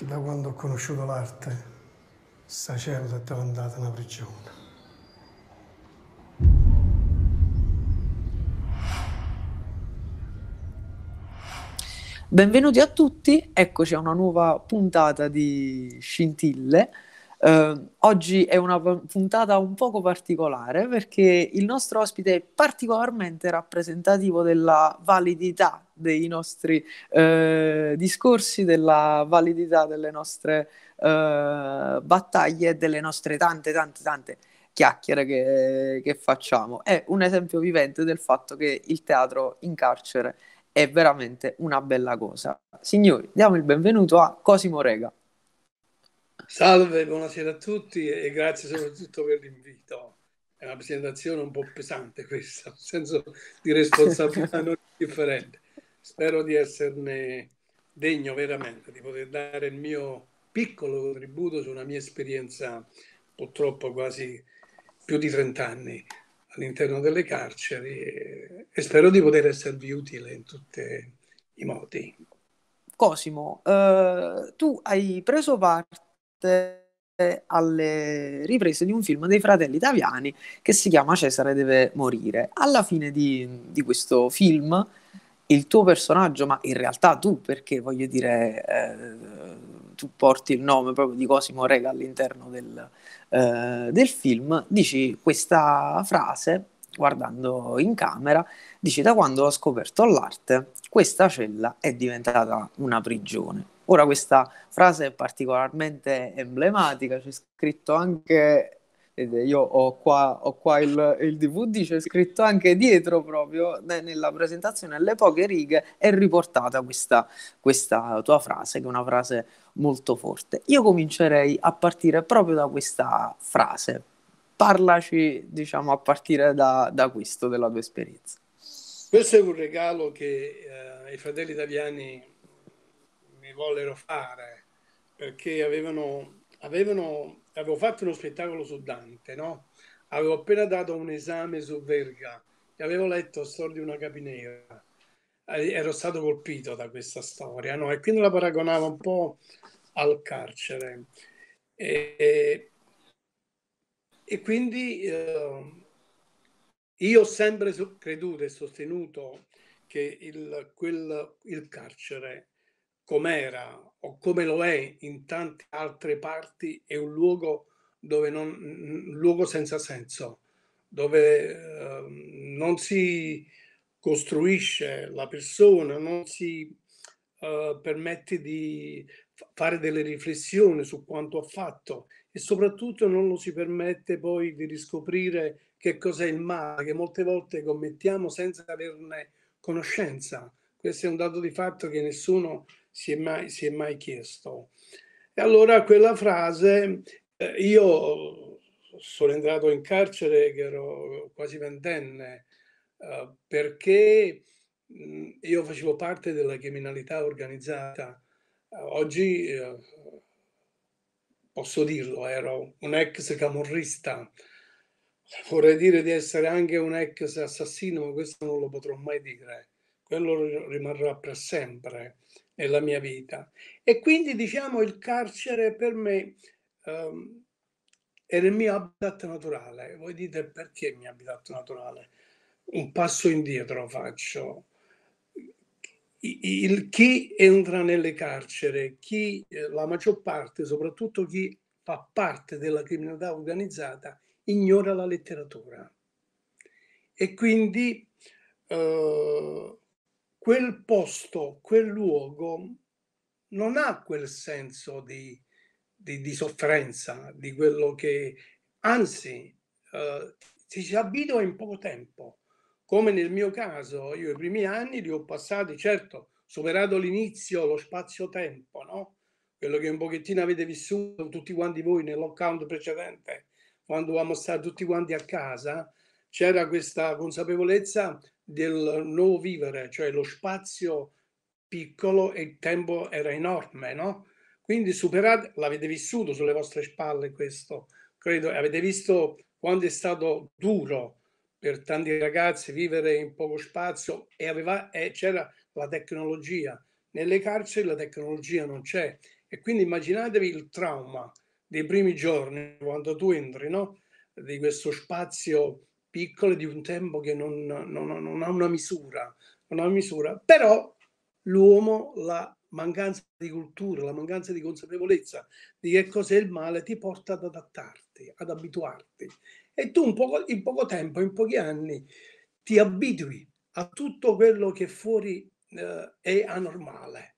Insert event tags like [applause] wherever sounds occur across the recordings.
Da quando ho conosciuto l'arte, sta cella è andata una prigione. Benvenuti a tutti, eccoci a una nuova puntata di Scintille. Uh, oggi è una puntata un poco particolare perché il nostro ospite è particolarmente rappresentativo della validità dei nostri uh, discorsi, della validità delle nostre uh, battaglie e delle nostre tante, tante, tante chiacchiere che, che facciamo. È un esempio vivente del fatto che il teatro in carcere è veramente una bella cosa. Signori, diamo il benvenuto a Cosimo Rega. Salve, buonasera a tutti e grazie soprattutto per l'invito. È una presentazione un po' pesante questa, un senso di responsabilità [laughs] non differente. Spero di esserne degno veramente, di poter dare il mio piccolo contributo su una mia esperienza purtroppo quasi più di 30 anni all'interno delle carceri e, e spero di poter esservi utile in tutti i modi. Cosimo, eh, tu hai preso parte alle riprese di un film dei fratelli italiani che si chiama Cesare deve morire. Alla fine di, di questo film, il tuo personaggio, ma in realtà tu, perché voglio dire, eh, tu porti il nome proprio di Cosimo Rega all'interno del, eh, del film, dici questa frase guardando in camera, dici da quando ho scoperto l'arte, questa cella è diventata una prigione. Ora questa frase è particolarmente emblematica, c'è scritto anche, io ho qua, ho qua il, il, DVD, c'è scritto anche dietro proprio nella presentazione, alle poche righe, è riportata questa, questa tua frase, che è una frase molto forte. Io comincerei a partire proprio da questa frase. Parlaci, diciamo, a partire da, da questo, della tua esperienza. Questo è un regalo che eh, i fratelli italiani vollero fare, perché avevano, avevano, avevo fatto uno spettacolo su Dante, no? avevo appena dato un esame su Verga e avevo letto Storia di una capinera. Ero stato colpito da questa storia no? e quindi la paragonavo un po' al carcere. E, e quindi eh, io ho sempre creduto e sostenuto che il, quel, il carcere com'era o come lo è in tante altre parti, è un luogo, dove non, un luogo senza senso, dove eh, non si costruisce la persona, non si eh, permette di fare delle riflessioni su quanto ha fatto e soprattutto non lo si permette poi di riscoprire che cos'è il male che molte volte commettiamo senza averne conoscenza. Questo è un dato di fatto che nessuno si è mai, si è mai chiesto. E allora quella frase, eh, io sono entrato in carcere che ero quasi ventenne, eh, perché mh, mm, io facevo parte della criminalità organizzata. Oggi eh, posso dirlo, ero un ex camorrista, vorrei dire di essere anche un ex assassino, ma questo non lo potrò mai dire, quello rimarrà per sempre nella mia vita. E quindi diciamo il carcere per me um, era il mio habitat naturale. Voi dite perché il mio habitat naturale? Un passo indietro faccio. Il, il, chi entra nelle carcere, chi, eh, la maggior parte, soprattutto chi fa parte della criminalità organizzata, ignora la letteratura. E quindi eh, quel posto, quel luogo non ha quel senso di, di, di sofferenza, di quello che, anzi, eh, si, abitua in poco tempo. Come nel mio caso, io i primi anni li ho passati, certo, superato l'inizio, lo spazio-tempo, no? quello che un pochettino avete vissuto tutti quanti voi nel lockdown precedente, quando eravamo stati tutti quanti a casa, c'era questa consapevolezza del nuovo vivere, cioè lo spazio piccolo e il tempo era enorme, no? Quindi superate, l'avete vissuto sulle vostre spalle questo, credo, avete visto quanto è stato duro per tanti ragazzi vivere in poco spazio e, e c'era la tecnologia. Nelle carceri la tecnologia non c'è e quindi immaginatevi il trauma dei primi giorni quando tu entri, no? Di questo spazio piccole di un tempo che non, non, non ha una misura, non ha una misura, però l'uomo la mancanza di cultura, la mancanza di consapevolezza di che cos'è il male ti porta ad adattarti, ad abituarti. E tu in poco, in poco tempo, in pochi anni, ti abitui a tutto quello che fuori eh, è anormale.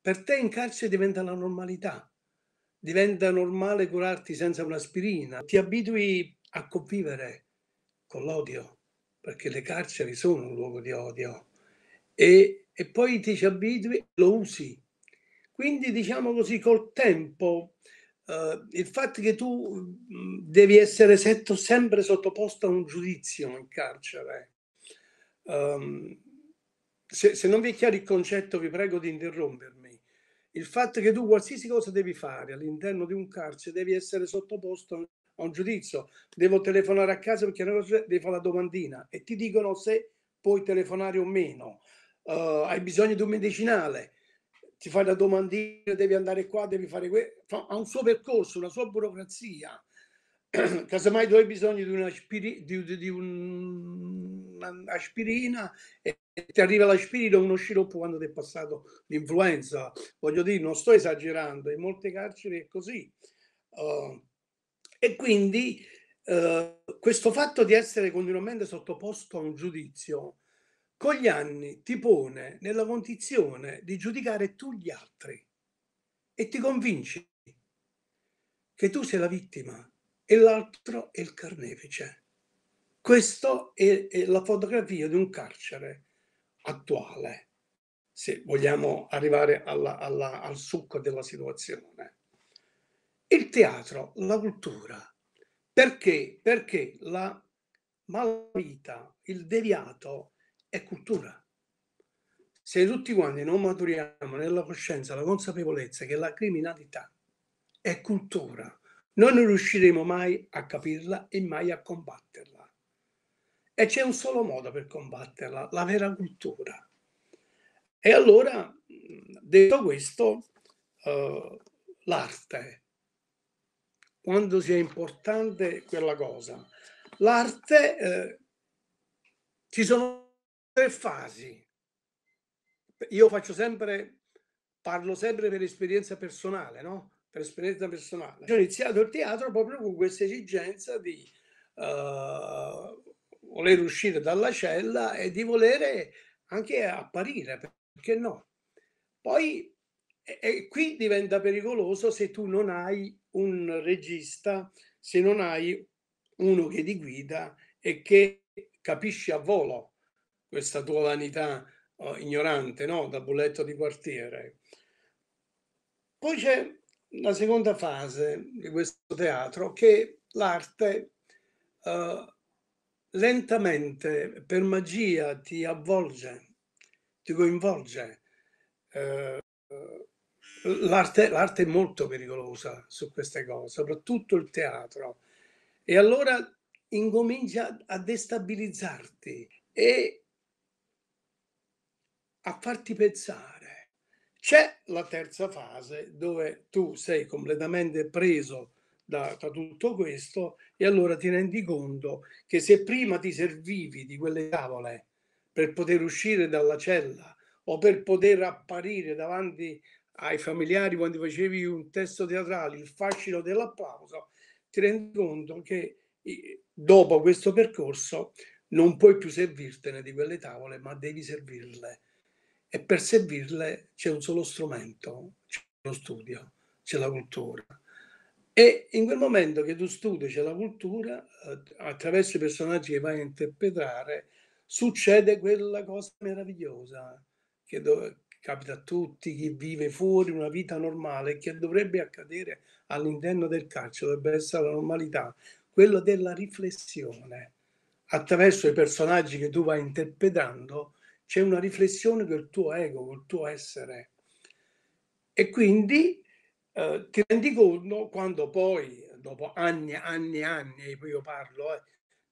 Per te in carcere diventa la normalità, diventa normale curarti senza un'aspirina, ti abitui a convivere con l'odio, perché le carceri sono un luogo di odio. E, e poi ti ci abitui, lo usi. Quindi diciamo così, col tempo, eh, il fatto che tu devi essere setto, sempre sottoposto a un giudizio in carcere, um, se, se non vi è chiaro il concetto vi prego di interrompermi il fatto che tu qualsiasi cosa devi fare all'interno di un carcere devi essere sottoposto a un giudizio. Devo telefonare a casa perché devi fare la domandina e ti dicono se puoi telefonare o meno. Uh, hai bisogno di un medicinale, ti fai la domandina, devi andare qua, devi fare questo. Ha un suo percorso, una sua burocrazia. [clears throat] casomai tu hai bisogno di, un'aspiri, di, di un'aspirina e ti arriva l'aspirina uno sciroppo quando ti è passato l'influenza. Voglio dire, non sto esagerando, in molte carceri è così. Uh, e quindi uh, questo fatto di essere continuamente sottoposto a un giudizio con gli anni ti pone nella condizione di giudicare tu gli altri e ti convinci che tu sei la vittima e l'altro è il carnefice. Questa è, è la fotografia di un carcere attuale, se vogliamo arrivare alla, alla, al succo della situazione. Il teatro, la cultura, perché? Perché la malavita, il deviato è cultura. Se tutti quanti non maturiamo nella coscienza la consapevolezza che la criminalità è cultura, non riusciremo mai a capirla e mai a combatterla. E c'è un solo modo per combatterla, la vera cultura. E allora, detto questo, eh, l'arte. Quando sia importante quella cosa. L'arte, eh, ci sono tre fasi. Io faccio sempre, parlo sempre per esperienza personale, no? per esperienza personale. Cioè, ho iniziato il teatro proprio con questa esigenza di uh, voler uscire dalla cella e di volere anche apparire, perché no? Poi e, e qui diventa pericoloso se tu non hai un regista, se non hai uno che ti guida e che capisce a volo questa tua vanità uh, ignorante, no? da bulletto di quartiere. Poi c'è la seconda fase di questo teatro che l'arte eh, lentamente per magia ti avvolge, ti coinvolge. Eh, l'arte è molto pericolosa su queste cose, soprattutto il teatro. E allora incomincia a destabilizzarti e a farti pensare c'è la terza fase dove tu sei completamente preso da, da, tutto questo e allora ti rendi conto che se prima ti servivi di quelle tavole per poter uscire dalla cella o per poter apparire davanti ai familiari quando facevi un testo teatrale, il fascino dell'applauso, ti rendi conto che dopo questo percorso non puoi più servirtene di quelle tavole, ma devi servirle e per servirle c'è un solo strumento, c'è lo studio, c'è la cultura. E in quel momento che tu studi, c'è la cultura, eh, attraverso i personaggi che vai a interpretare, succede quella cosa meravigliosa che dove, capita a tutti, chi vive fuori una vita normale, che dovrebbe accadere all'interno del carcere, dovrebbe essere la normalità, quella della riflessione. Attraverso i personaggi che tu vai interpretando, c'è una riflessione del tuo ego, del tuo essere. E quindi eh, ti rendi conto quando poi, dopo anni e anni e anni, io parlo eh,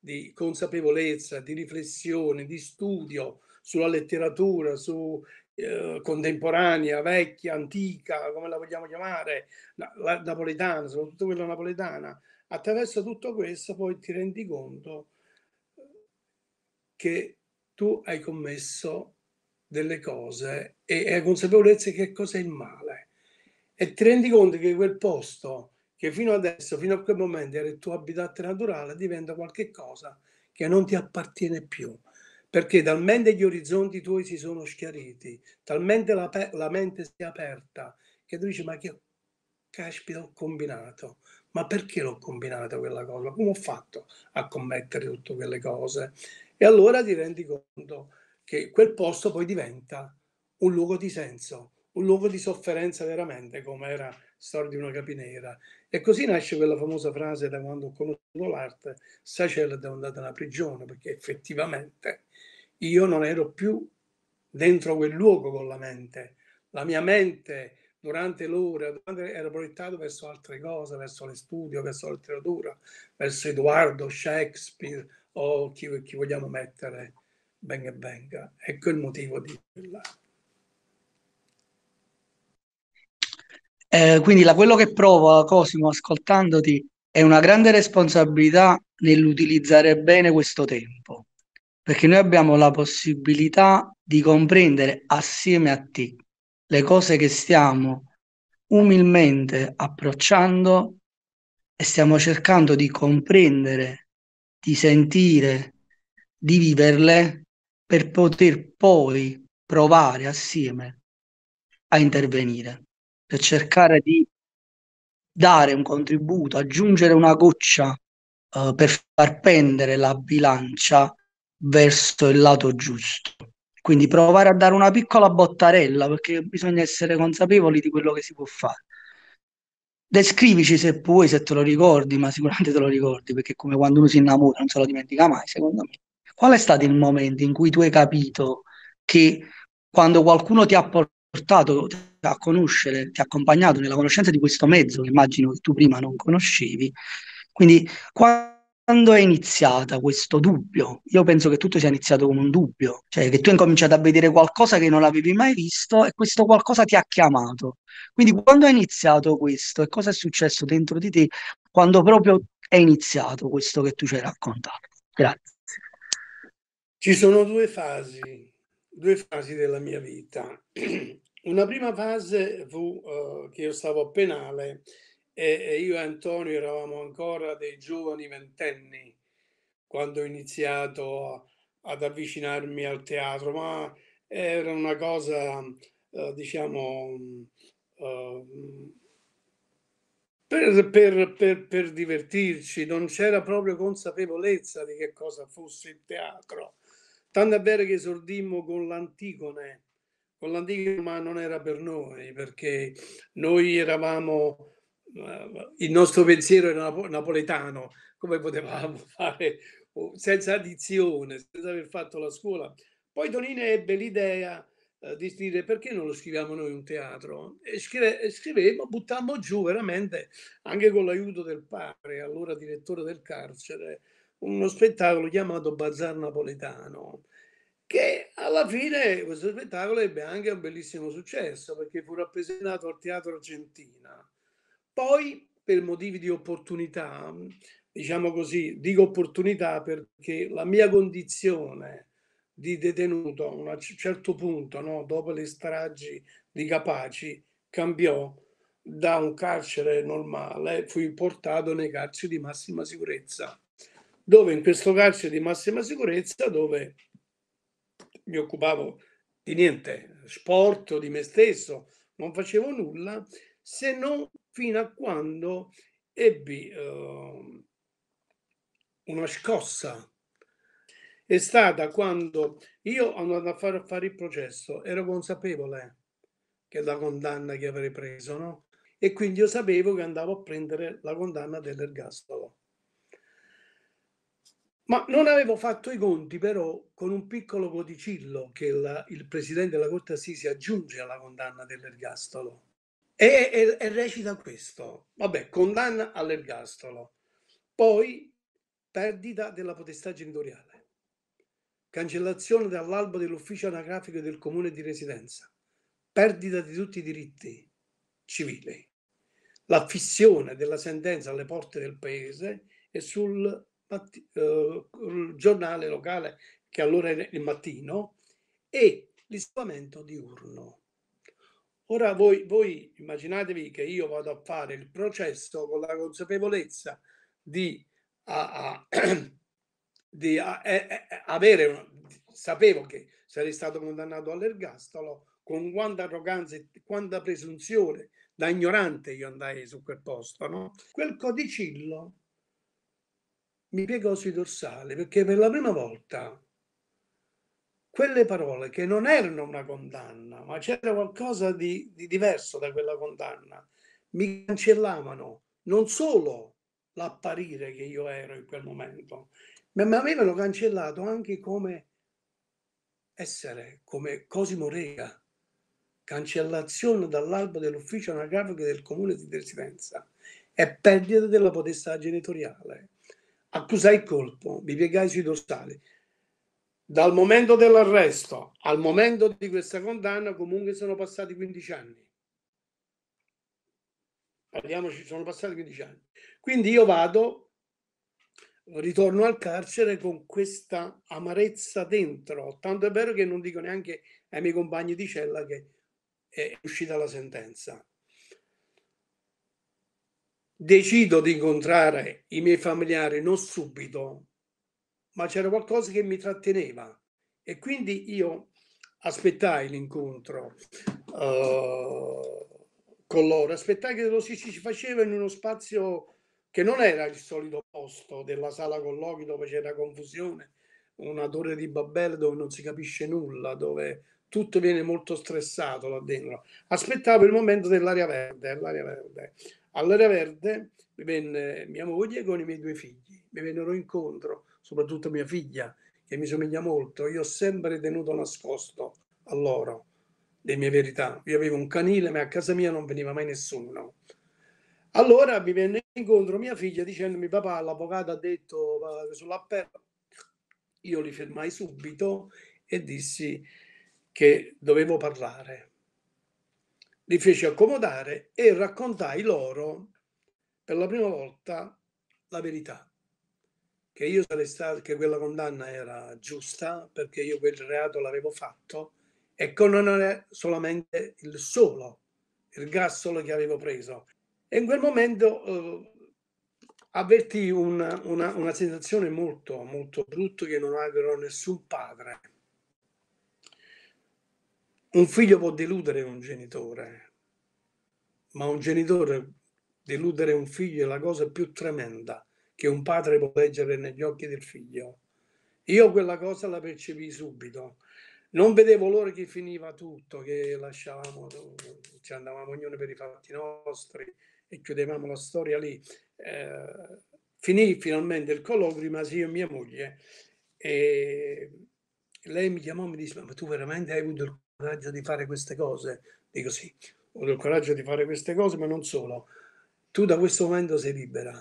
di consapevolezza, di riflessione, di studio sulla letteratura, su eh, contemporanea, vecchia, antica, come la vogliamo chiamare, la, la napoletana, soprattutto quella napoletana, attraverso tutto questo poi ti rendi conto che tu hai commesso delle cose e, hai consapevolezza che cosa è il male e ti rendi conto che quel posto che fino adesso, fino a quel momento era il tuo habitat naturale, diventa qualcosa che non ti appartiene più perché talmente gli orizzonti tuoi si sono schiariti, talmente la, la mente si è aperta, che tu dici ma che caspita ho combinato, ma perché l'ho combinata quella cosa, come ho fatto a commettere tutte quelle cose? E allora ti rendi conto che quel posto poi diventa un luogo di senso, un luogo di sofferenza veramente, come era Storia di una capinera. E così nasce quella famosa frase da quando ho conosciuto l'arte, Sacelda è andata alla prigione, perché effettivamente io non ero più dentro quel luogo con la mente. La mia mente durante l'ora era proiettata verso altre cose, verso lo studio, verso la letteratura, verso Edoardo, Shakespeare, o chi, chi vogliamo mettere, venga e venga. Ecco il motivo di quella. Eh, quindi la, quello che provo, Cosimo, ascoltandoti, è una grande responsabilità nell'utilizzare bene questo tempo, perché noi abbiamo la possibilità di comprendere assieme a te le cose che stiamo umilmente approcciando e stiamo cercando di comprendere di sentire, di viverle per poter poi provare assieme a intervenire, per cercare di dare un contributo, aggiungere una goccia uh, per far pendere la bilancia verso il lato giusto. Quindi provare a dare una piccola bottarella perché bisogna essere consapevoli di quello che si può fare. Descrivici se puoi, se te lo ricordi, ma sicuramente te lo ricordi perché come quando uno si innamora non se lo dimentica mai, secondo me. Qual è stato il momento in cui tu hai capito che quando qualcuno ti ha portato a conoscere, ti ha accompagnato nella conoscenza di questo mezzo che immagino che tu prima non conoscevi, quindi qual quando è iniziata questo dubbio? Io penso che tutto sia iniziato con un dubbio, cioè che tu hai cominciato a vedere qualcosa che non avevi mai visto e questo qualcosa ti ha chiamato. Quindi quando è iniziato questo e cosa è successo dentro di te quando proprio è iniziato questo che tu ci hai raccontato? Grazie. Ci sono due fasi, due fasi della mia vita. [clears throat] Una prima fase fu uh, che io stavo a penale e io e Antonio eravamo ancora dei giovani ventenni quando ho iniziato ad avvicinarmi al teatro, ma era una cosa, eh, diciamo, eh, per, per, per, per, divertirci, non c'era proprio consapevolezza di che cosa fosse il teatro. Tanto è vero che esordimmo con l'Antigone, con l'Antigone ma non era per noi, perché noi eravamo il nostro pensiero era napoletano, come potevamo [laughs] fare senza addizione, senza aver fatto la scuola. Poi Tonini ebbe l'idea eh, di dire perché non lo scriviamo noi un teatro? E scrive, scrivemmo, buttammo giù veramente, anche con l'aiuto del padre, allora direttore del carcere, uno spettacolo chiamato Bazar Napoletano, che alla fine questo spettacolo ebbe anche un bellissimo successo perché fu rappresentato al Teatro Argentina poi, per motivi di opportunità, diciamo così, dico opportunità perché la mia condizione di detenuto a un certo punto, no, dopo le stragi di Capaci, cambiò da un carcere normale, fui portato nei carceri di massima sicurezza, dove in questo carcere di massima sicurezza, dove mi occupavo di niente, sport, di me stesso, non facevo nulla se non fino a quando ebbi eh, una scossa. È stata quando io andavo a fare, a fare il processo, ero consapevole che la condanna che avrei preso, no? E quindi io sapevo che andavo a prendere la condanna dell'ergastolo. Ma non avevo fatto i conti però con un piccolo codicillo che la, il presidente della Corte Assisi aggiunge alla condanna dell'ergastolo. E, e, e recita questo, vabbè, condanna all'ergastolo, poi perdita della potestà genitoriale, cancellazione dall'albo dell'ufficio anagrafico del comune di residenza, perdita di tutti i diritti civili, l'affissione della sentenza alle porte del paese e sul uh, giornale locale che allora era il mattino e l'isolamento diurno. Ora voi, voi immaginatevi che io vado a fare il processo con la consapevolezza di, a, a, [clears throat] di a, avere, una, sapevo che sarei stato condannato all'ergastolo, con quanta arroganza e quanta presunzione, da ignorante io andai su quel posto, no? Quel codicillo mi piegò sui dorsali perché per la prima volta quelle parole che non erano una condanna, ma c'era qualcosa di, di diverso da quella condanna, mi cancellavano non solo l'apparire che io ero in quel momento, ma mi avevano cancellato anche come essere, come Cosimo Rega, cancellazione dall'albo dell'ufficio anagrafico del comune di residenza e perdita della potestà genitoriale. Accusai il colpo, mi piegai sui dorsali, dal momento dell'arresto al momento di questa condanna comunque sono passati 15 anni. Parliamoci, sono passati 15 anni. Quindi io vado, ritorno al carcere con questa amarezza dentro, tanto è vero che non dico neanche ai miei compagni di cella che è uscita la sentenza. Decido di incontrare i miei familiari non subito, ma c'era qualcosa che mi tratteneva e quindi io aspettai l'incontro uh, con loro, aspettai che lo si ci faceva in uno spazio che non era il solito posto della sala colloqui dove c'era confusione, una torre di Babel dove non si capisce nulla, dove tutto viene molto stressato là dentro. Aspettavo il momento dell'aria verde, all'aria verde. All'aria verde mi venne mia moglie con i miei due figli, mi vennero incontro soprattutto mia figlia, che mi somiglia molto, io ho sempre tenuto nascosto a loro le mie verità. Io avevo un canile, ma a casa mia non veniva mai nessuno. Allora mi venne incontro mia figlia dicendomi papà, l'avvocato ha detto sull'appello. Io li fermai subito e dissi che dovevo parlare. Li feci accomodare e raccontai loro per la prima volta la verità che io sarei stato, che quella condanna era giusta perché io quel reato l'avevo fatto e con non condannare solamente il solo, il gas solo che avevo preso. E in quel momento eh, avvertì una, una, una, sensazione molto, molto brutta che non avrò nessun padre. Un figlio può deludere un genitore, ma un genitore deludere un figlio è la cosa più tremenda che un padre può leggere negli occhi del figlio. Io quella cosa la percepii subito. Non vedevo l'ora che finiva tutto, che lasciavamo, ci andavamo ognuno per i fatti nostri e chiudevamo la storia lì. Eh, finì finalmente il colloquio, ma sì, io e mia moglie. E lei mi chiamò e mi disse, ma tu veramente hai avuto il coraggio di fare queste cose? Dico sì, ho avuto il coraggio di fare queste cose, ma non solo. Tu da questo momento sei libera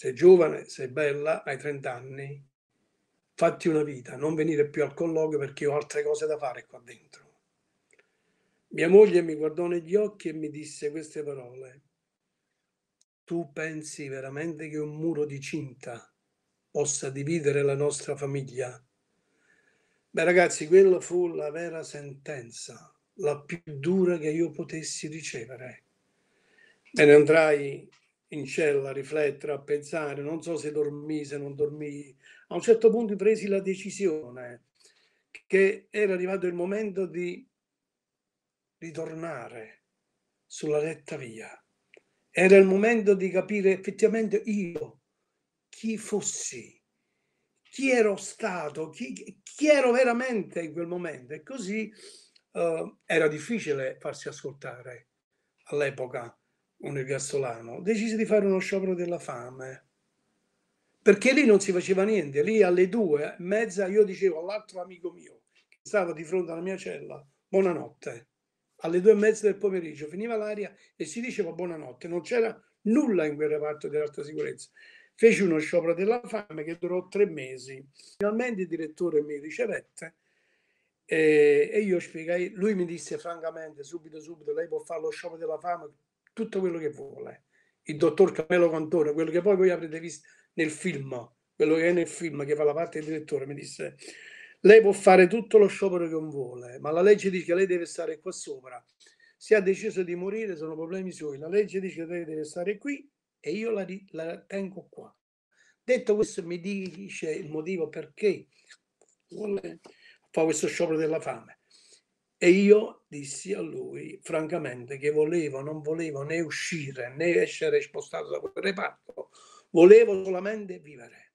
sei giovane, sei bella, hai 30 anni, fatti una vita, non venire più al colloquio perché ho altre cose da fare qua dentro. Mia moglie mi guardò negli occhi e mi disse queste parole. Tu pensi veramente che un muro di cinta possa dividere la nostra famiglia? Beh ragazzi, quella fu la vera sentenza, la più dura che io potessi ricevere. Me ne andrai in cella a riflettere, a pensare, non so se dormì, se non dormì. A un certo punto presi la decisione che era arrivato il momento di ritornare sulla retta via. Era il momento di capire effettivamente io chi fossi, chi ero stato, chi, chi ero veramente in quel momento. E così uh, era difficile farsi ascoltare all'epoca un ergastolano, decise di fare uno sciopero della fame perché lì non si faceva niente. Lì alle due e mezza io dicevo all'altro amico mio che stava di fronte alla mia cella, buonanotte. Alle due e mezza del pomeriggio finiva l'aria e si diceva buonanotte. Non c'era nulla in quel reparto dell'alta sicurezza. Feci uno sciopero della fame che durò tre mesi. Finalmente il direttore mi ricevette e, eh, e io spiegai, lui mi disse francamente subito subito lei può fare lo sciopero della fame tutto quello che vuole. Il dottor Camelo Cantone, quello che poi voi avrete visto nel film, quello che è nel film, che fa la parte del direttore, mi disse, lei può fare tutto lo sciopero che vuole, ma la legge dice che lei deve stare qua sopra. Se ha deciso di morire sono problemi suoi, la legge dice che lei deve stare qui e io la, la tengo qua. Detto questo mi dice il motivo perché vuole fare questo sciopero della fame. E io dissi a lui, francamente, che volevo, non volevo né uscire né essere spostato da quel reparto, volevo solamente vivere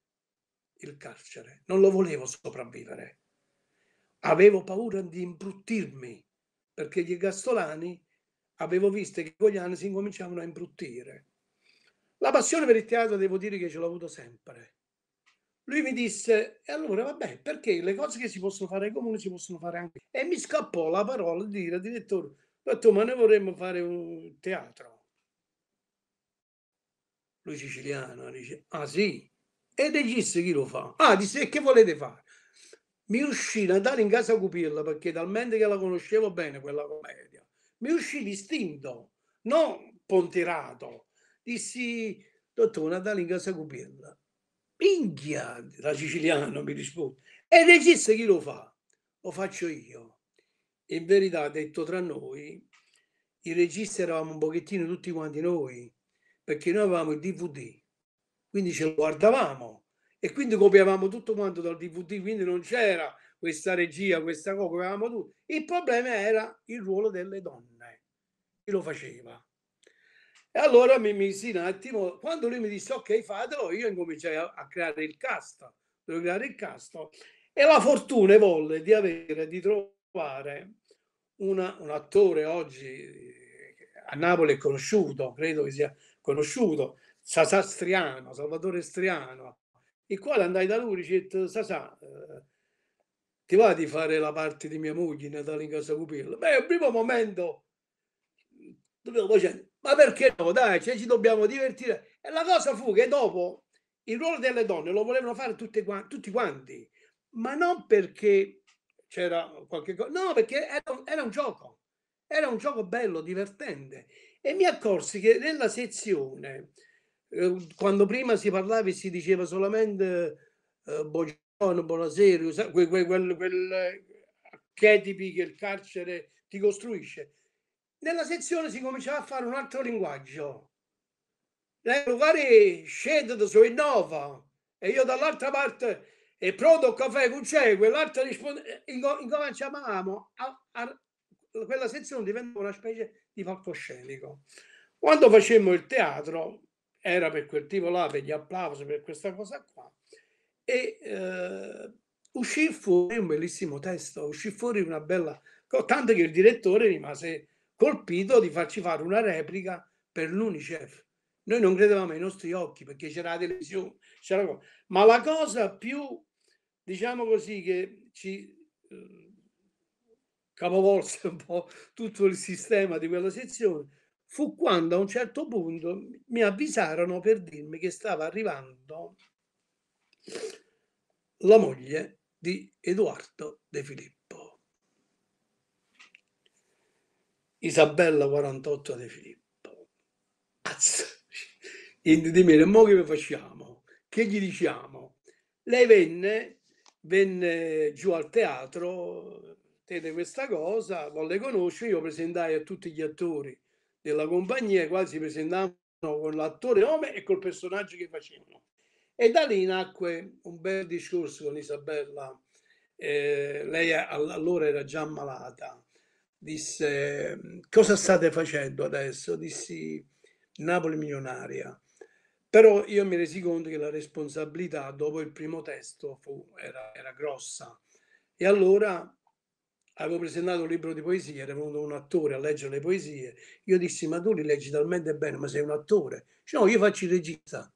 il carcere, non lo volevo sopravvivere. Avevo paura di imbruttirmi perché gli gastolani avevo visto che con gli anni si incominciavano a imbruttire. La passione per il teatro devo dire che ce l'ho avuto sempre. Lui mi disse, e allora vabbè, perché le cose che si possono fare ai comuni si possono fare anche. E mi scappò la parola di dire al direttore, detto, ma noi vorremmo fare un teatro. Lui siciliano dice, ah sì, e disse chi lo fa? Ah, disse, e che volete fare? Mi uscì ad andare in casa a cupirla perché talmente che la conoscevo bene quella commedia. Mi uscì distinto, non ponterato. Dissi, dottore, Natale in casa cupirla Minchia, da siciliano mi risponde. E il regista chi lo fa? Lo faccio io. In verità, detto tra noi, i registi eravamo un pochettino tutti quanti noi, perché noi avevamo il DVD, quindi ce lo guardavamo e quindi copiavamo tutto quanto dal DVD, quindi non c'era questa regia, questa cosa, avevamo tutto. Il problema era il ruolo delle donne, chi lo faceva? E allora mi misi un attimo, quando lui mi disse ok fatelo, io incominciai a, a creare il cast, devo creare il cast. E la fortuna volle di avere, di trovare una, un attore oggi eh, a Napoli è conosciuto, credo che sia conosciuto, Sasà Striano, Salvatore Striano, il quale andai da lui e disse Sasà, eh, ti va di fare la parte di mia moglie in Natale in Casa Cupilla? Beh, al primo momento mm, dovevo facendo ma perché no? Dai, cioè, ci dobbiamo divertire. E la cosa fu che dopo il ruolo delle donne lo volevano fare quanti, tutti quanti, ma non perché c'era qualche cosa, no, perché era un, era un gioco, era un gioco bello, divertente. E mi accorsi che nella sezione, eh, quando prima si parlava e si diceva solamente eh, buongiorno, buonasera, quel, quel, quel, eh, quel archetipi che il carcere ti costruisce, nella sezione si cominciava a fare un altro linguaggio. Lei magari scende su Innova e io dall'altra parte e pronto caffè con c'è, quell'altra risponde, eh, incominciavamo a, a, quella sezione diventava una specie di palcoscenico. Quando facemmo il teatro, era per quel tipo là, per gli applausi, per questa cosa qua, e eh, uscì fuori un bellissimo testo, uscì fuori una bella... Tanto che il direttore rimase colpito di farci fare una replica per l'Unicef. Noi non credevamo ai nostri occhi perché c'era la televisione, c'era la... ma la cosa più, diciamo così, che ci eh, capovolse un po' tutto il sistema di quella sezione fu quando a un certo punto mi avvisarono per dirmi che stava arrivando la moglie di Edoardo De Filippo. Isabella 48 De Filippo. Azza. Di me, e mo che facciamo? Che gli diciamo? Lei venne, venne giù al teatro, tenne questa cosa, volle conoscere, io presentai a tutti gli attori della compagnia, quasi presentavano con l'attore nome e col personaggio che facevano. E da lì nacque un bel discorso con Isabella. Eh, lei allora era già malata disse cosa state facendo adesso? Dissi Napoli milionaria. Però io mi resi conto che la responsabilità dopo il primo testo fu, era, era grossa. E allora avevo presentato un libro di poesie, era venuto un attore a leggere le poesie. Io dissi, ma tu li leggi talmente bene, ma sei un attore. Dice, no, io faccio il regista.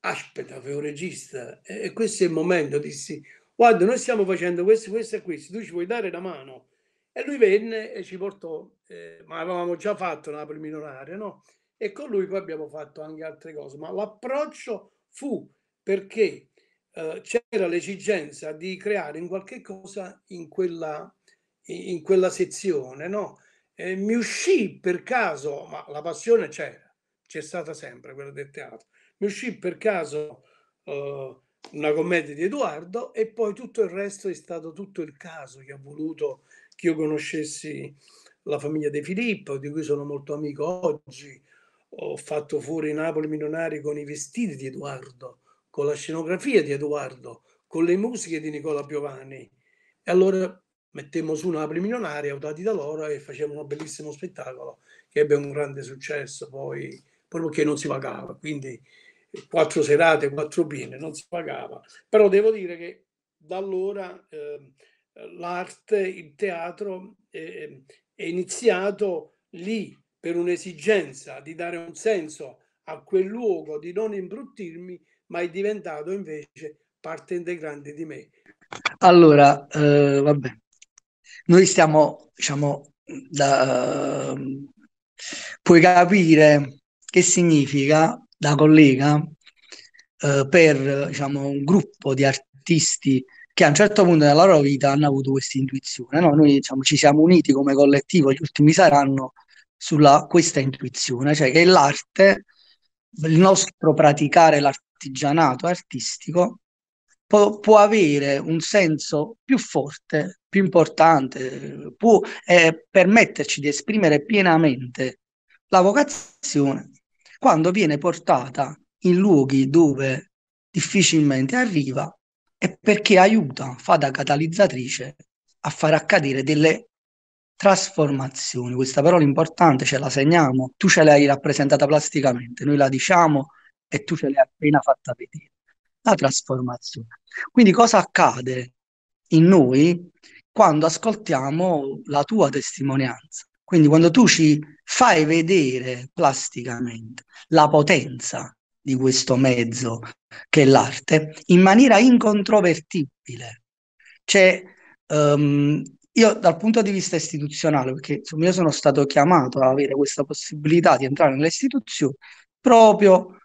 Aspetta, fai un regista. E questo è il momento, dissi, guarda, noi stiamo facendo questo, questo e questo, tu ci vuoi dare la mano? E lui venne e ci portò, eh, ma avevamo già fatto Napoli Minoraria, no? E con lui poi abbiamo fatto anche altre cose, ma l'approccio fu perché eh, c'era l'esigenza di creare in qualche cosa in quella, in quella sezione, no? E mi uscì per caso, ma la passione c'era, c'è stata sempre quella del teatro, mi uscì per caso eh, una commedia di Edoardo e poi tutto il resto è stato tutto il caso che ha voluto che io conoscessi la famiglia De Filippo, di cui sono molto amico oggi. Ho fatto fuori Napoli Milionari con i vestiti di Edoardo, con la scenografia di Edoardo, con le musiche di Nicola Piovani. E allora mettemmo su Napoli Milionari, autati da loro, e facevamo un bellissimo spettacolo che ebbe un grande successo poi, proprio perché non si pagava. Quindi quattro serate, quattro pine, non si pagava. Però devo dire che da allora eh, l'arte, il teatro eh, eh, è iniziato lì per un'esigenza di dare un senso a quel luogo, di non imbruttirmi, ma è diventato invece parte integrante di me. Allora, eh, vabbè, noi stiamo, diciamo, da, eh, puoi capire che significa da collega eh, per diciamo, un gruppo di artisti che a un certo punto della loro vita hanno avuto questa intuizione. No? Noi diciamo, ci siamo uniti come collettivo, gli ultimi saranno, sulla questa intuizione, cioè che l'arte, il nostro praticare l'artigianato artistico può, può avere un senso più forte, più importante, può eh, permetterci di esprimere pienamente la vocazione quando viene portata in luoghi dove difficilmente arriva perché aiuta, fa da catalizzatrice a far accadere delle trasformazioni. Questa parola importante ce la segniamo, tu ce l'hai rappresentata plasticamente, noi la diciamo e tu ce l'hai appena fatta vedere. La trasformazione. Quindi cosa accade in noi quando ascoltiamo la tua testimonianza? Quindi quando tu ci fai vedere plasticamente la potenza di questo mezzo che è l'arte in maniera incontrovertibile. Cioè, um, io dal punto di vista istituzionale, perché insomma, io sono stato chiamato ad avere questa possibilità di entrare nelle istituzioni proprio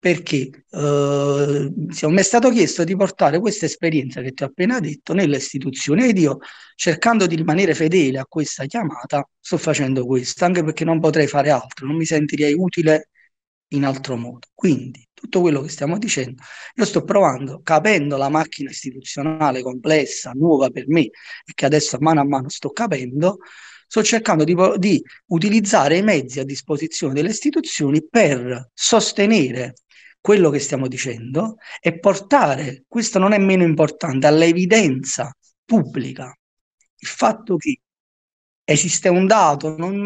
perché eh, mi è stato chiesto di portare questa esperienza che ti ho appena detto nelle istituzioni ed io cercando di rimanere fedele a questa chiamata sto facendo questo, anche perché non potrei fare altro, non mi sentirei utile in altro modo. Quindi tutto quello che stiamo dicendo, io sto provando, capendo la macchina istituzionale complessa, nuova per me e che adesso mano a mano sto capendo, sto cercando di, di utilizzare i mezzi a disposizione delle istituzioni per sostenere quello che stiamo dicendo e portare, questo non è meno importante, all'evidenza pubblica il fatto che esiste un dato, non,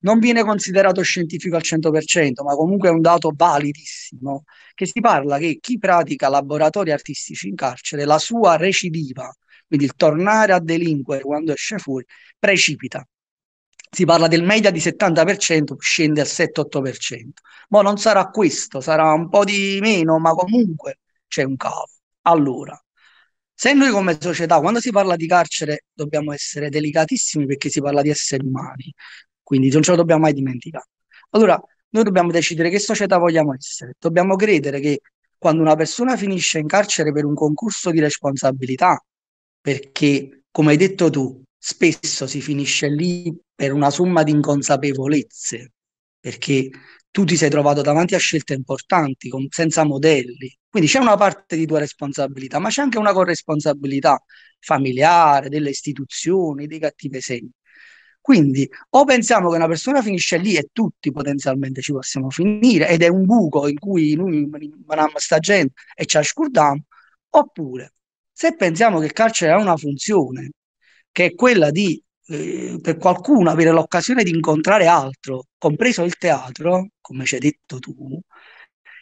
non, viene considerato scientifico al 100%, ma comunque è un dato validissimo, che si parla che chi pratica laboratori artistici in carcere, la sua recidiva, quindi il tornare a delinquere quando esce fuori, precipita. Si parla del media di 70%, scende al 7-8%. Ma non sarà questo, sarà un po' di meno, ma comunque c'è un calo. Allora, se noi come società, quando si parla di carcere, dobbiamo essere delicatissimi perché si parla di esseri umani, quindi non ce lo dobbiamo mai dimenticare. Allora, noi dobbiamo decidere che società vogliamo essere, dobbiamo credere che quando una persona finisce in carcere per un concorso di responsabilità, perché come hai detto tu, spesso si finisce lì per una somma di inconsapevolezze, perché tu ti sei trovato davanti a scelte importanti, con, senza modelli. Quindi c'è una parte di tua responsabilità, ma c'è anche una corresponsabilità familiare, delle istituzioni, dei cattivi esempi. Quindi o pensiamo che una persona finisce lì e tutti potenzialmente ci possiamo finire ed è un buco in cui noi rimaniamo sta gente e ci ascoltiamo, oppure se pensiamo che il carcere ha una funzione che è quella di eh, per qualcuno avere l'occasione di incontrare altro, compreso il teatro, come ci hai detto tu,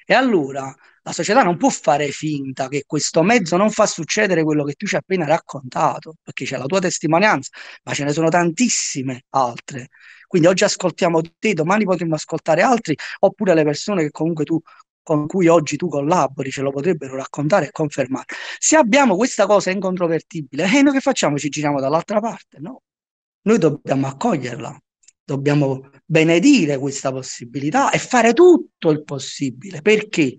e allora la società non può fare finta che questo mezzo non fa succedere quello che tu ci hai appena raccontato, perché c'è la tua testimonianza, ma ce ne sono tantissime altre. Quindi oggi ascoltiamo te, domani potremmo ascoltare altri, oppure le persone che comunque tu con cui oggi tu collabori ce lo potrebbero raccontare e confermare. Se abbiamo questa cosa incontrovertibile, e eh, noi che facciamo? Ci giriamo dall'altra parte? No. Noi dobbiamo accoglierla, dobbiamo benedire questa possibilità e fare tutto il possibile perché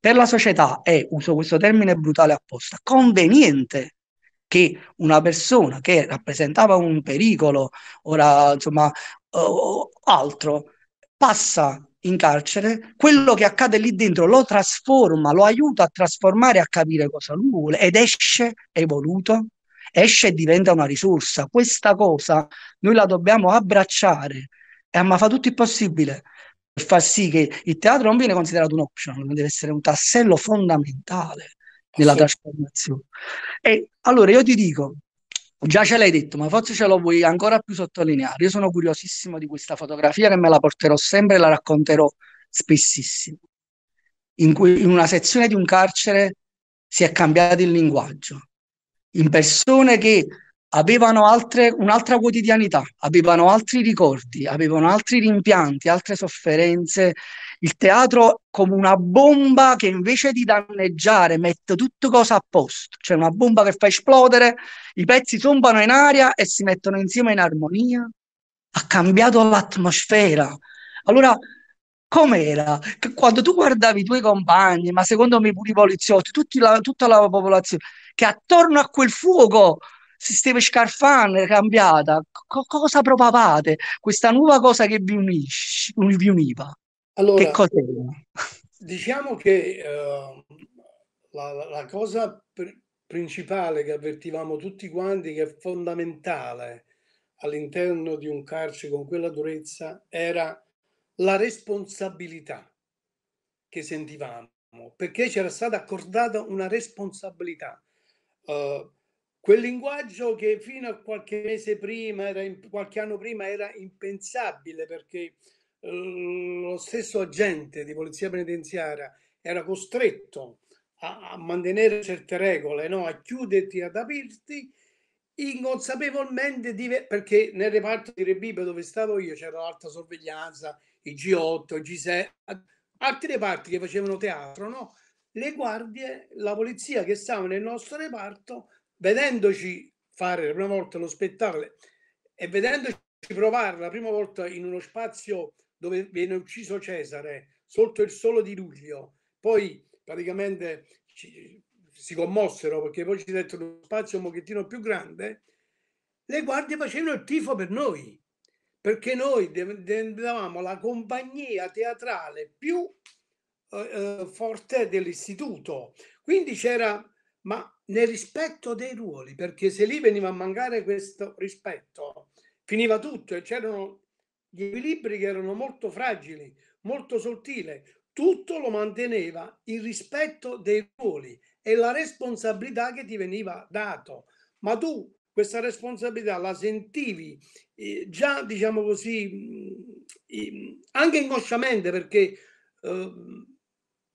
per la società è, uso questo termine brutale apposta, conveniente che una persona che rappresentava un pericolo, ora insomma uh, altro, passa in carcere, quello che accade lì dentro lo trasforma, lo aiuta a trasformare, a capire cosa lui vuole ed esce evoluto, esce e diventa una risorsa. Questa cosa noi la dobbiamo abbracciare e eh, ma fa tutto il possibile per far sì che il teatro non viene considerato un option, ma deve essere un tassello fondamentale nella sì. trasformazione. E allora io ti dico, Già ce l'hai detto, ma forse ce lo vuoi ancora più sottolineare. Io sono curiosissimo di questa fotografia che me la porterò sempre e la racconterò spessissimo. In cui in una sezione di un carcere si è cambiato il linguaggio in persone che avevano altre, un'altra quotidianità, avevano altri ricordi, avevano altri rimpianti, altre sofferenze. Il teatro come una bomba che invece di danneggiare mette tutto cosa a posto, cioè una bomba che fa esplodere, i pezzi tombano in aria e si mettono insieme in armonia. Ha cambiato l'atmosfera. Allora, com'era? Che quando tu guardavi i tuoi compagni, ma secondo me pure i poliziotti, la, tutta la popolazione, che attorno a quel fuoco si stava scarfando, cambiata. Co- cosa provavate? Questa nuova cosa che vi, unisce, vi univa? Allora, che cos'era? Diciamo che uh, la, la, cosa pr- principale che avvertivamo tutti quanti, che è fondamentale all'interno di un carcere con quella durezza, era la responsabilità che sentivamo, perché c'era stata accordata una responsabilità eh, quel linguaggio che fino a qualche mese prima, era in, qualche anno prima, era impensabile perché uh, lo stesso agente di polizia penitenziaria era costretto a, a mantenere certe regole, no? a chiuderti, ad aprirti inconsapevolmente dive- perché nel reparto di Rebibe dove stavo io c'era l'alta sorveglianza, i G8, i G6, altri reparti che facevano teatro, no? le guardie, la polizia che stava nel nostro reparto, vedendoci fare la prima volta lo spettacolo e vedendoci provare la prima volta in uno spazio dove viene ucciso Cesare sotto il solo di luglio, poi praticamente ci, si commossero perché poi ci dettero uno spazio un pochettino più grande, le guardie facevano il tifo per noi, perché noi diventavamo la compagnia teatrale più eh, eh, forte dell'istituto. Quindi c'era, ma nel rispetto dei ruoli, perché se lì veniva a mancare questo rispetto, finiva tutto e c'erano gli equilibri che erano molto fragili, molto sottili. Tutto lo manteneva il rispetto dei ruoli e la responsabilità che ti veniva dato. Ma tu questa responsabilità la sentivi eh, già, diciamo così, eh, anche inconsciamente, perché eh,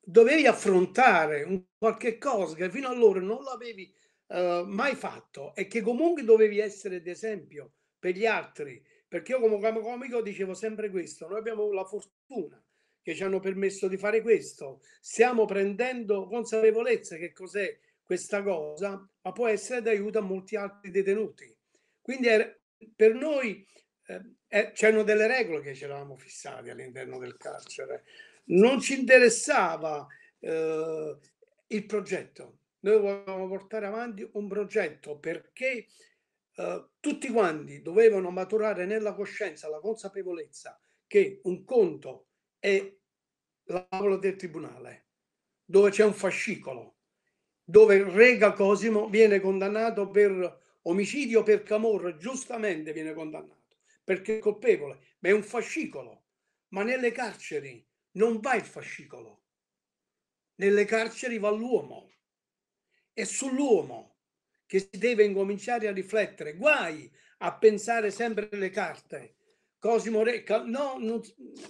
dovevi affrontare un qualche cosa che fino allora non l'avevi uh, mai fatto e che comunque dovevi essere d'esempio per gli altri. Perché io come comico dicevo sempre questo, noi abbiamo la fortuna che ci hanno permesso di fare questo, stiamo prendendo consapevolezza che cos'è questa cosa, ma può essere d'aiuto a molti altri detenuti. Quindi er- per noi eh, c'erano delle regole che ci eravamo fissate all'interno del carcere, non ci interessava eh, il progetto, noi volevamo portare avanti un progetto perché eh, tutti quanti dovevano maturare nella coscienza la consapevolezza che un conto è la tavola del tribunale dove c'è un fascicolo dove Rega Cosimo viene condannato per omicidio per Camorra, giustamente viene condannato perché è colpevole, ma è un fascicolo. Ma nelle carceri non va il fascicolo, nelle carceri va l'uomo. È sull'uomo che si deve incominciare a riflettere. Guai a pensare sempre alle carte. Cosimo Re, no, non,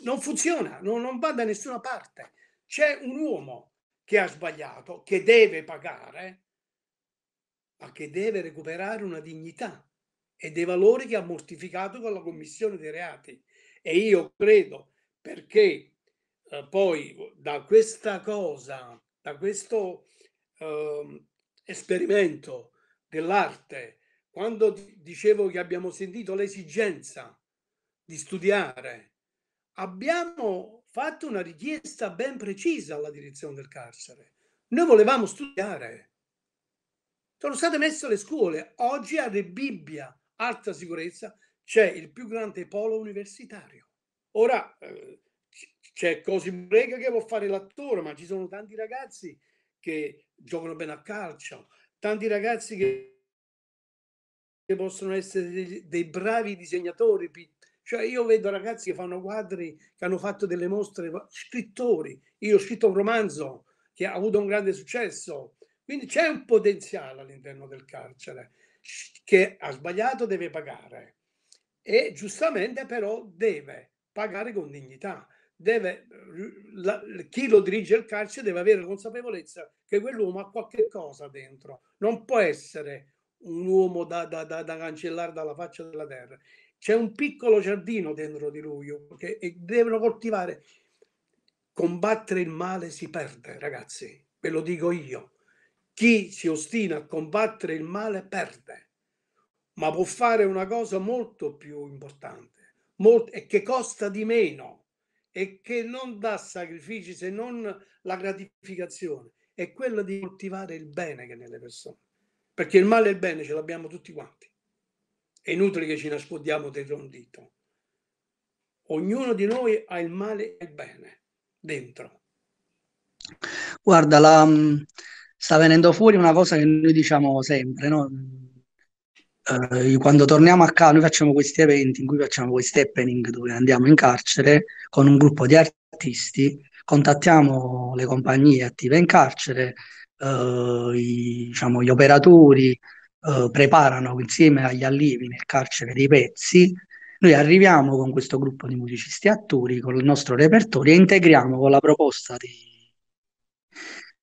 non funziona, no, non va da nessuna parte. C'è un uomo che ha sbagliato, che deve pagare, ma che deve recuperare una dignità e dei valori che ha mortificato con la commissione dei reati. E io credo, perché eh, poi oh, da questa cosa, da questo eh, esperimento dell'arte, quando dicevo che abbiamo sentito l'esigenza di studiare, abbiamo fatto una richiesta ben precisa alla direzione del carcere. Noi volevamo studiare. Sono state messe le scuole. Oggi a Bibbia, alta sicurezza, c'è il più grande polo universitario. Ora, eh, c'è cioè, Cosimo Rega che può fare l'attore, ma ci sono tanti ragazzi che giocano bene a calcio, tanti ragazzi che possono essere dei, dei bravi disegnatori. Cioè io vedo ragazzi che fanno quadri, che hanno fatto delle mostre, scrittori. Io ho scritto un romanzo che ha avuto un grande successo. Quindi c'è un potenziale all'interno del carcere che ha sbagliato deve pagare e giustamente però deve pagare con dignità deve, la, chi lo dirige il calcio deve avere consapevolezza che quell'uomo ha qualche cosa dentro, non può essere un uomo da, da, da, da cancellare dalla faccia della terra. C'è un piccolo giardino dentro di lui che, e devono coltivare. Combattere il male si perde, ragazzi, ve lo dico io. Chi si ostina a combattere il male perde, ma può fare una cosa molto più importante molto, e che costa di meno e che non dà sacrifici se non la gratificazione, è quella di coltivare il bene che è nelle persone. Perché il male e il bene ce l'abbiamo tutti quanti. È inutile che ci nascondiamo dietro un dito. Ognuno di noi ha il male e il bene dentro. Guarda, la, mm, sta venendo fuori una cosa che noi diciamo sempre, no? eh, quando torniamo a casa, noi facciamo questi eventi in cui facciamo questi happening dove andiamo in carcere con un gruppo di artisti, contattiamo le compagnie attive in carcere, eh, i, diciamo, gli operatori eh, preparano insieme agli allievi nel carcere dei pezzi. Noi arriviamo con questo gruppo di musicisti e attori, con il nostro repertorio e integriamo con la proposta di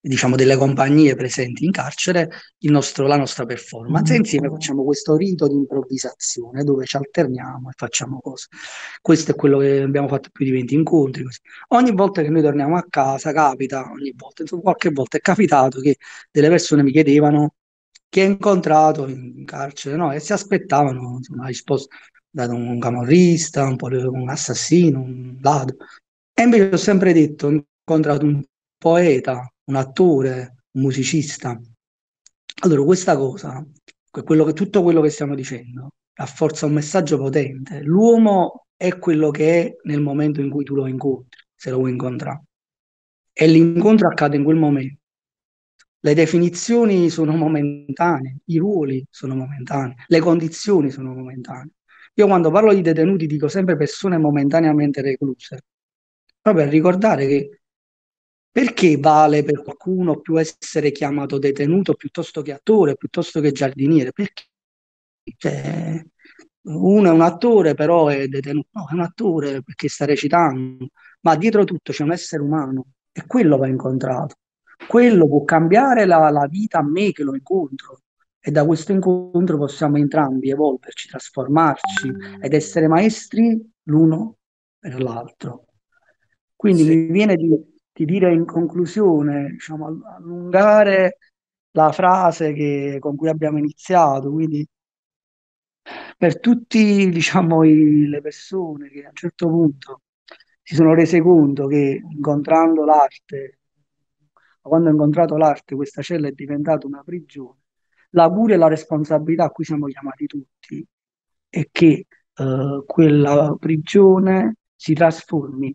diciamo, delle compagnie presenti in carcere nostro, la nostra performance. E mm. insieme facciamo questo rito di improvvisazione dove ci alterniamo e facciamo cose. Questo è quello che abbiamo fatto più di 20 incontri. Così. Ogni volta che noi torniamo a casa, capita, ogni volta, insomma, qualche volta è capitato che delle persone mi chiedevano chi ha incontrato in carcere no? e si aspettavano una risposta da un camorrista, un, un assassino, un ladro. E invece ho sempre detto, ho incontrato un poeta, un attore, un musicista. Allora, questa cosa, quello che, tutto quello che stiamo dicendo, rafforza un messaggio potente. L'uomo è quello che è nel momento in cui tu lo incontri, se lo vuoi incontrare. E l'incontro accade in quel momento. Le definizioni sono momentanee, i ruoli sono momentanei, le condizioni sono momentanee. Io quando parlo di detenuti dico sempre persone momentaneamente recluse, proprio a ricordare che perché vale per qualcuno più essere chiamato detenuto piuttosto che attore, piuttosto che giardiniere? Perché cioè, uno è un attore, però è detenuto. No, è un attore perché sta recitando, ma dietro tutto c'è un essere umano e quello va incontrato. Quello può cambiare la, la vita a me che lo incontro e da questo incontro possiamo entrambi evolverci, trasformarci ed essere maestri l'uno per l'altro. Quindi sì. mi viene di di dire in conclusione, diciamo, allungare la frase che, con cui abbiamo iniziato, quindi per tutte diciamo, le persone che a un certo punto si sono rese conto che incontrando l'arte, quando ho incontrato l'arte, questa cella è diventata una prigione, la cura e la responsabilità a cui siamo chiamati tutti è che eh, quella prigione si trasformi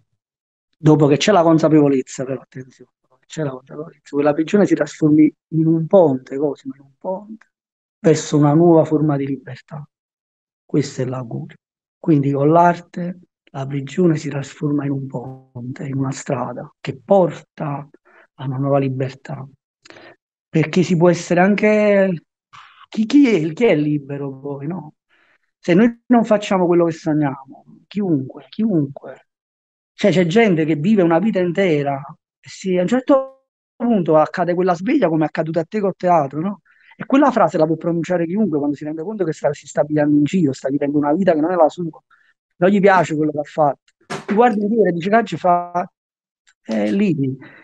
dopo che c'è la consapevolezza, però attenzione, c'è la consapevolezza, quella prigione si trasformi in un ponte, Cosimo, in un ponte verso una nuova forma di libertà. Questo è l'augurio. Quindi con l'arte la prigione si trasforma in un ponte, in una strada che porta a una nuova libertà. Perché si può essere anche... Chi, chi, è, chi è libero poi, no? Se noi non facciamo quello che sogniamo, chiunque, chiunque cioè c'è gente che vive una vita intera e si, a un certo punto accade quella sveglia come è accaduto a te col teatro, no? E quella frase la può pronunciare chiunque quando si rende conto che sta, si sta pigliando in giro, sta vivendo una vita che non è la sua, non gli piace quello che ha fatto. Ti guardi indietro e dici, cazzo, fa... È lì.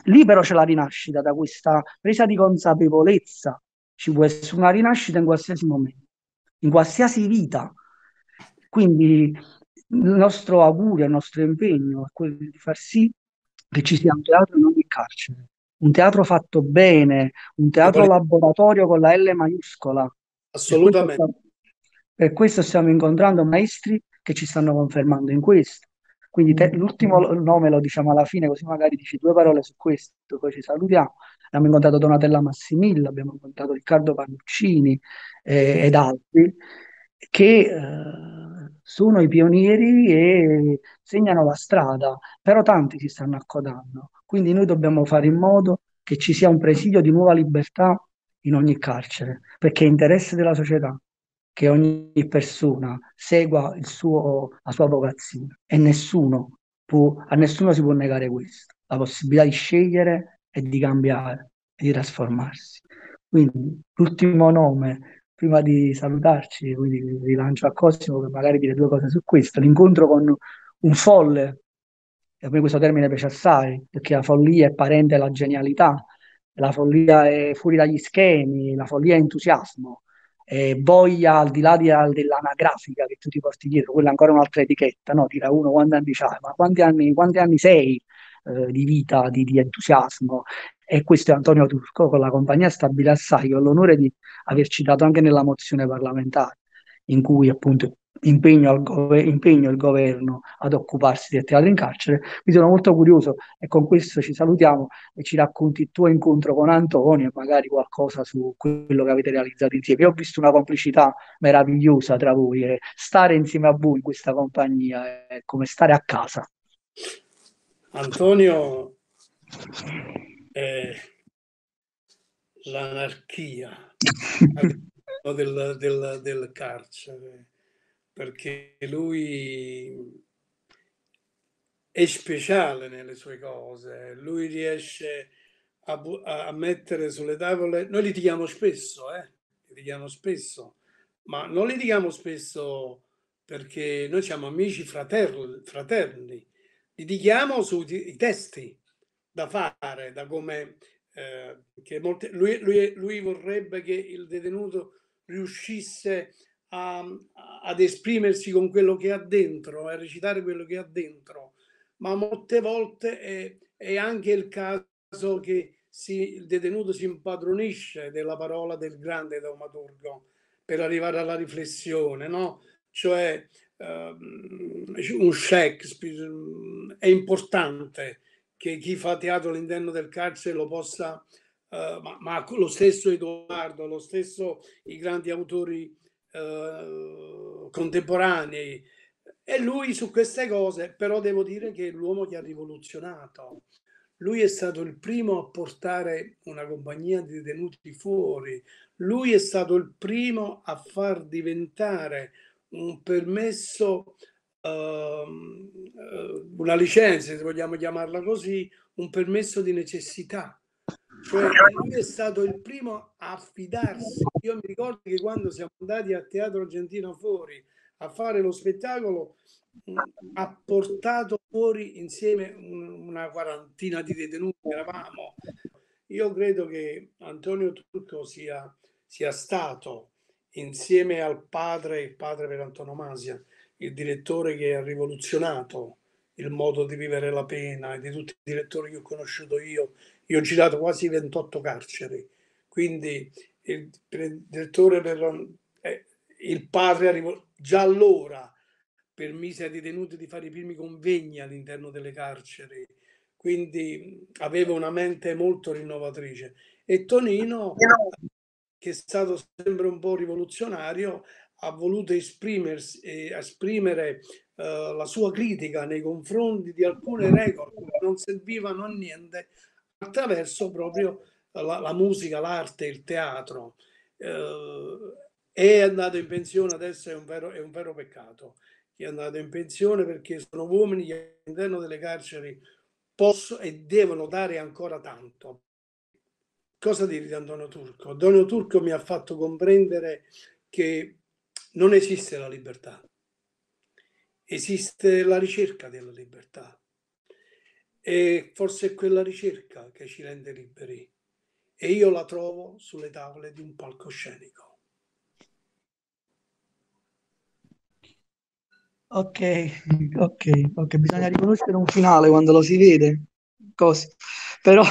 lì però c'è la rinascita da questa presa di consapevolezza. Ci può essere una rinascita in qualsiasi momento, in qualsiasi vita. Quindi il nostro augurio, il nostro impegno è quello di far sì che ci sia un teatro in ogni carcere, un teatro fatto bene, un teatro Poi... laboratorio con la L maiuscola. Assolutamente. Per questo, stiamo incontrando maestri che ci stanno confermando in questo. Quindi te, mm. l'ultimo nome lo diciamo alla fine, così magari dici due parole su questo, poi ci salutiamo. Abbiamo incontrato Donatella Massimilla, abbiamo incontrato Riccardo Pannuccini eh, ed altri che eh, sono i pionieri e segnano la strada, però tanti si stanno accodando. Quindi noi dobbiamo fare in modo che ci sia un presidio di nuova libertà in ogni carcere, perché è interesse della società che ogni persona segua suo, la sua vocazione e nessuno può, a nessuno si può negare questo, la possibilità di scegliere e di cambiare e di trasformarsi. Quindi l'ultimo nome prima di salutarci, quindi rilancio a Cosimo per magari dire due cose su questo, l'incontro con un folle, e a me questo termine piace assai, perché la follia è parente alla genialità, la follia è fuori dagli schemi, la follia è entusiasmo, è voglia al di là di, al, dell'anagrafica che tu ti porti dietro, quella è ancora un'altra etichetta, no? Tira uno quanti anni c'hai, ma quanti anni, quanti anni sei? eh, di vita, di, di, entusiasmo. E questo è Antonio Turco con la compagnia Stabile Assai, ho l'onore di aver citato anche nella mozione parlamentare, in cui appunto impegno, gove- impegno il governo ad occuparsi del teatro in carcere. Mi sono molto curioso e con questo ci salutiamo e ci racconti il tuo incontro con Antonio e magari qualcosa su quello che avete realizzato insieme. Io ho visto una complicità meravigliosa tra voi e eh, stare insieme a voi in questa compagnia è eh, come stare a casa. Antonio è l'anarchia del, del, del carcere, perché lui è speciale nelle sue cose, lui riesce a, a mettere sulle tavole, noi litighiamo spesso, eh? litighiamo spesso, ma non litighiamo spesso perché noi siamo amici fraterni, fraterni litighiamo sui testi da fare, da come eh, che molte, lui, lui, lui, vorrebbe che il detenuto riuscisse a, ad esprimersi con quello che ha dentro, a recitare quello che ha dentro, ma molte volte è, è anche il caso che si, il detenuto si impadronisce della parola del grande taumaturgo per arrivare alla riflessione, no? Cioè Ehm, un Shakespeare, mm, è importante che chi fa teatro all'interno del carcere lo possa, uh, ma, ma, lo stesso Edoardo, lo stesso i grandi autori uh, contemporanei. E lui su queste cose, però devo dire che è l'uomo che ha rivoluzionato. Lui è stato il primo a portare una compagnia di detenuti fuori. Lui è stato il primo a far diventare un permesso, uh, una licenza, se vogliamo chiamarla così, un permesso di necessità. Cioè lui è stato il primo a fidarsi. Io mi ricordo che quando siamo andati a Teatro Argentino fuori a fare lo spettacolo, mm, ha portato fuori insieme una quarantina di detenuti eravamo io credo che Antonio Turco sia, sia stato insieme al padre, il padre per antonomasia, il direttore che ha rivoluzionato il modo di vivere la pena e di tutti i direttori che ho conosciuto io. Io ho girato quasi 28 carceri, quindi il direttore per eh, il padre arrivo, già allora permise ai detenuti di fare i primi convegni all'interno delle carceri, quindi aveva una mente molto rinnovatrice. E Tonino che è stato sempre un po' rivoluzionario, ha voluto esprimersi, esprimere eh, la sua critica nei confronti di alcune regole che non servivano a niente attraverso proprio la, la musica, l'arte, il teatro. Eh, è andato in pensione adesso è un, vero, è un vero peccato è andato in pensione perché sono uomini che all'interno delle carceri possono e devono dare ancora tanto cosa dirti di Antonio Turco? Antonio Turco mi ha fatto comprendere che non esiste la libertà, esiste la ricerca della libertà. E forse è quella ricerca che ci rende liberi. E io la trovo sulle tavole di un palcoscenico. Ok, ok, ok, bisogna riconoscere un finale quando lo si vede, così. Però,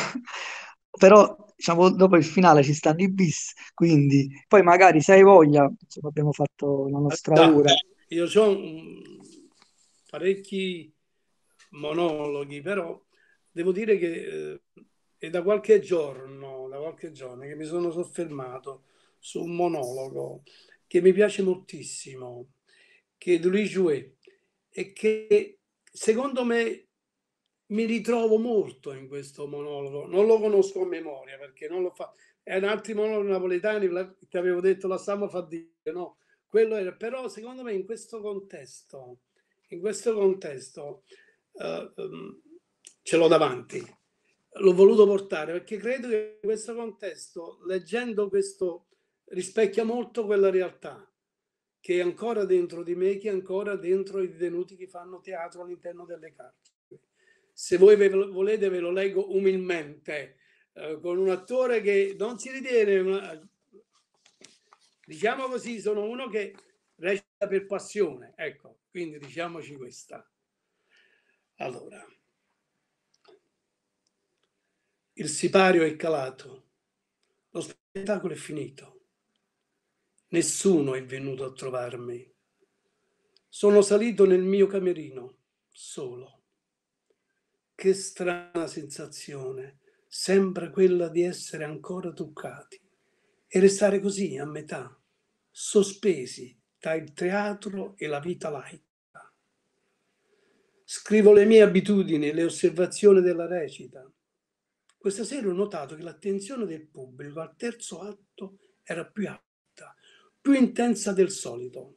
però diciamo, dopo il finale ci stanno i bis, quindi poi magari se hai voglia, insomma, abbiamo fatto la nostra da, ora. Io ho mm, parecchi monologhi, però devo dire che eh, è da qualche giorno, da qualche giorno che mi sono soffermato su un monologo che mi piace moltissimo, che è di Louis e che secondo me mi ritrovo molto in questo monologo. Non lo conosco a memoria perché non lo fa. È un altro monologo napoletano ti avevo detto la Samo fa dire, no? Quello era, però secondo me in questo contesto, in questo contesto eh, ehm, ce l'ho davanti. L'ho voluto portare perché credo che in questo contesto, leggendo questo, rispecchia molto quella realtà che è ancora dentro di me, che è ancora dentro i detenuti che fanno teatro all'interno delle carte se voi ve lo, volete ve lo leggo umilmente, eh, con un attore che non si ritiene, una, diciamo così, sono uno che recita per passione, ecco, quindi diciamoci questa. Allora, il sipario è calato, lo spettacolo è finito, nessuno è venuto a trovarmi, sono salito nel mio camerino, solo che strana sensazione, sempre quella di essere ancora toccati e restare così a metà, sospesi tra il teatro e la vita laica. Scrivo le mie abitudini, le osservazioni della recita. Questa sera ho notato che l'attenzione del pubblico al terzo atto era più alta, più intensa del solito.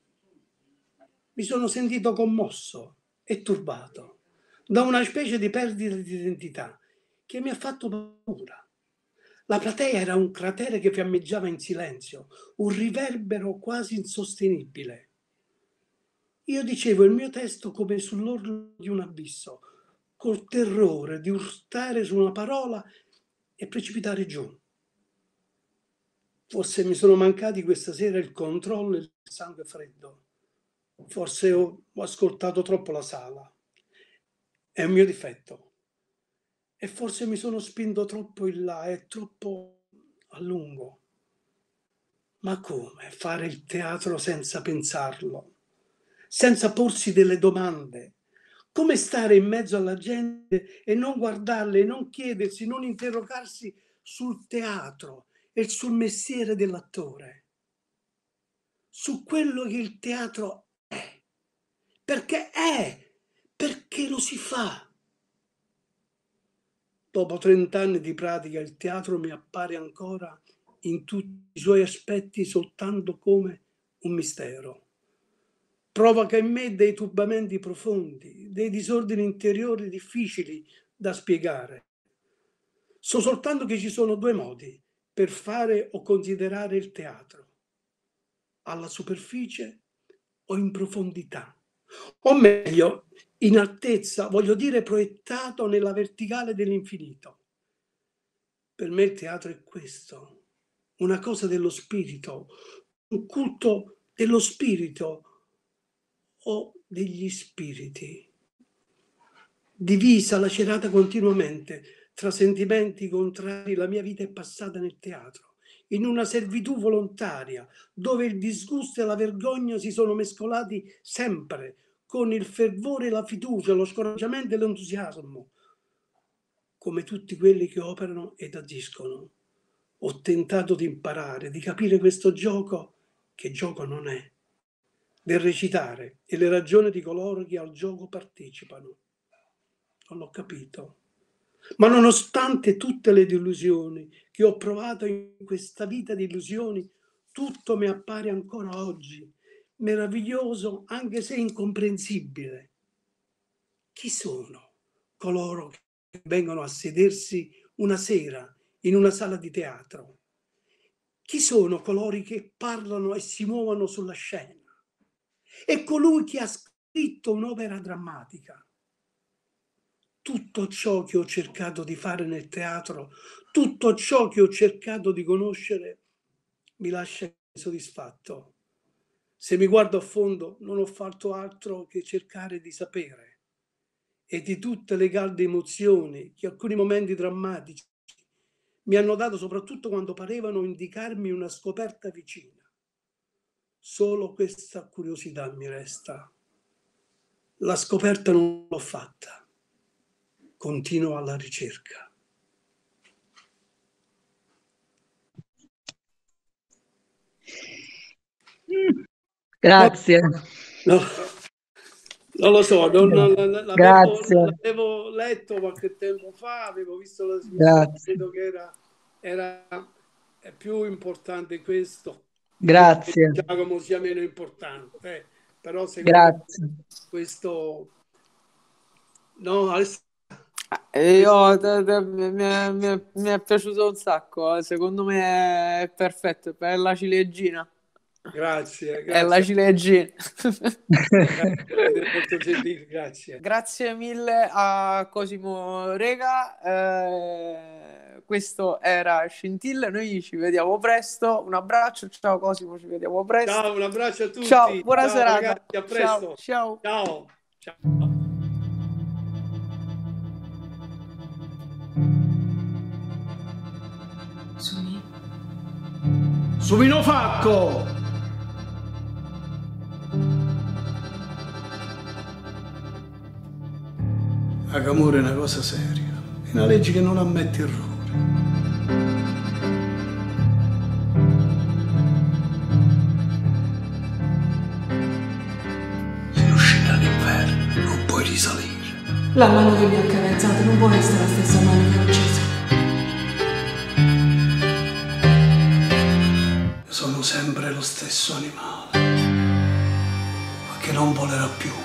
Mi sono sentito commosso e turbato da una specie di perdita di identità che mi ha fatto paura. La platea era un cratere che fiammeggiava in silenzio, un riverbero quasi insostenibile. Io dicevo il mio testo come sull'orlo di un abisso, col terrore di urtare su una parola e precipitare giù. Forse mi sono mancati questa sera il controllo e il sangue freddo. Forse ho, ascoltato troppo la sala. È un mio difetto. E forse mi sono spinto troppo in là e troppo a lungo. Ma come fare il teatro senza pensarlo, senza porsi delle domande? Come stare in mezzo alla gente e non guardarle, non chiedersi, non interrogarsi sul teatro e sul mestiere dell'attore, su quello che il teatro è, perché è perché lo si fa? Dopo trent'anni di pratica il teatro mi appare ancora in tutti i suoi aspetti soltanto come un mistero. Provoca in me dei turbamenti profondi, dei disordini interiori difficili da spiegare. So soltanto che ci sono due modi per fare o considerare il teatro. Alla superficie o in profondità. O meglio, in altezza, voglio dire proiettato nella verticale dell'infinito. Per me il teatro è questo, una cosa dello spirito, un culto dello spirito o degli spiriti, divisa, lacerata continuamente tra sentimenti contrari, la mia vita è passata nel teatro in una servitù volontaria, dove il disgusto e la vergogna si sono mescolati sempre con il fervore, la fiducia, lo scoraggiamento e l'entusiasmo, come tutti quelli che operano ed agiscono. Ho tentato di imparare, di capire questo gioco, che gioco non è, del recitare e le ragioni di coloro che al gioco partecipano. Non l'ho capito. Ma nonostante tutte le delusioni che ho provato in questa vita di illusioni, tutto mi appare ancora oggi meraviglioso anche se incomprensibile. Chi sono coloro che vengono a sedersi una sera in una sala di teatro? Chi sono coloro che parlano e si muovono sulla scena? E colui che ha scritto un'opera drammatica. Tutto ciò che ho cercato di fare nel teatro, tutto ciò che ho cercato di conoscere, mi lascia soddisfatto se mi guardo a fondo non ho fatto altro che cercare di sapere e di tutte le calde emozioni che alcuni momenti drammatici mi hanno dato soprattutto quando parevano indicarmi una scoperta vicina. Solo questa curiosità mi resta. La scoperta non l'ho fatta. Continuo alla ricerca. Mm. Grazie. No, no, non lo so, non, non, l'avevo, Grazie. l'avevo letto qualche tempo fa, avevo visto la situazione, credo che era, era più importante questo. Grazie. Giacomo diciamo sia meno importante, eh, però secondo Grazie. Me questo... No, Alessandro. Eh, io, te, te, mi, è, mi, è, mi, è, piaciuto un sacco, eh, secondo me è perfetto, per la ciliegina. Grazie, eh, grazie. È la ciliegina. grazie, grazie. grazie mille a Cosimo Rega. Eh, questo era Scintille. Noi ci vediamo presto. Un abbraccio. Ciao Cosimo, ci vediamo presto. Ciao, un abbraccio a tutti. Ciao, buona ciao, serata. Ragazzi, a presto. Ciao. Ciao. ciao. ciao. Sumino Facco! Agamore è una cosa seria, è una legge che non ammette errore. In uscita all'inferno non puoi risalire. La mano che mi ha carezzato non può essere la stessa mano che ho ucciso. Sono sempre lo stesso animale, ma che non volerà più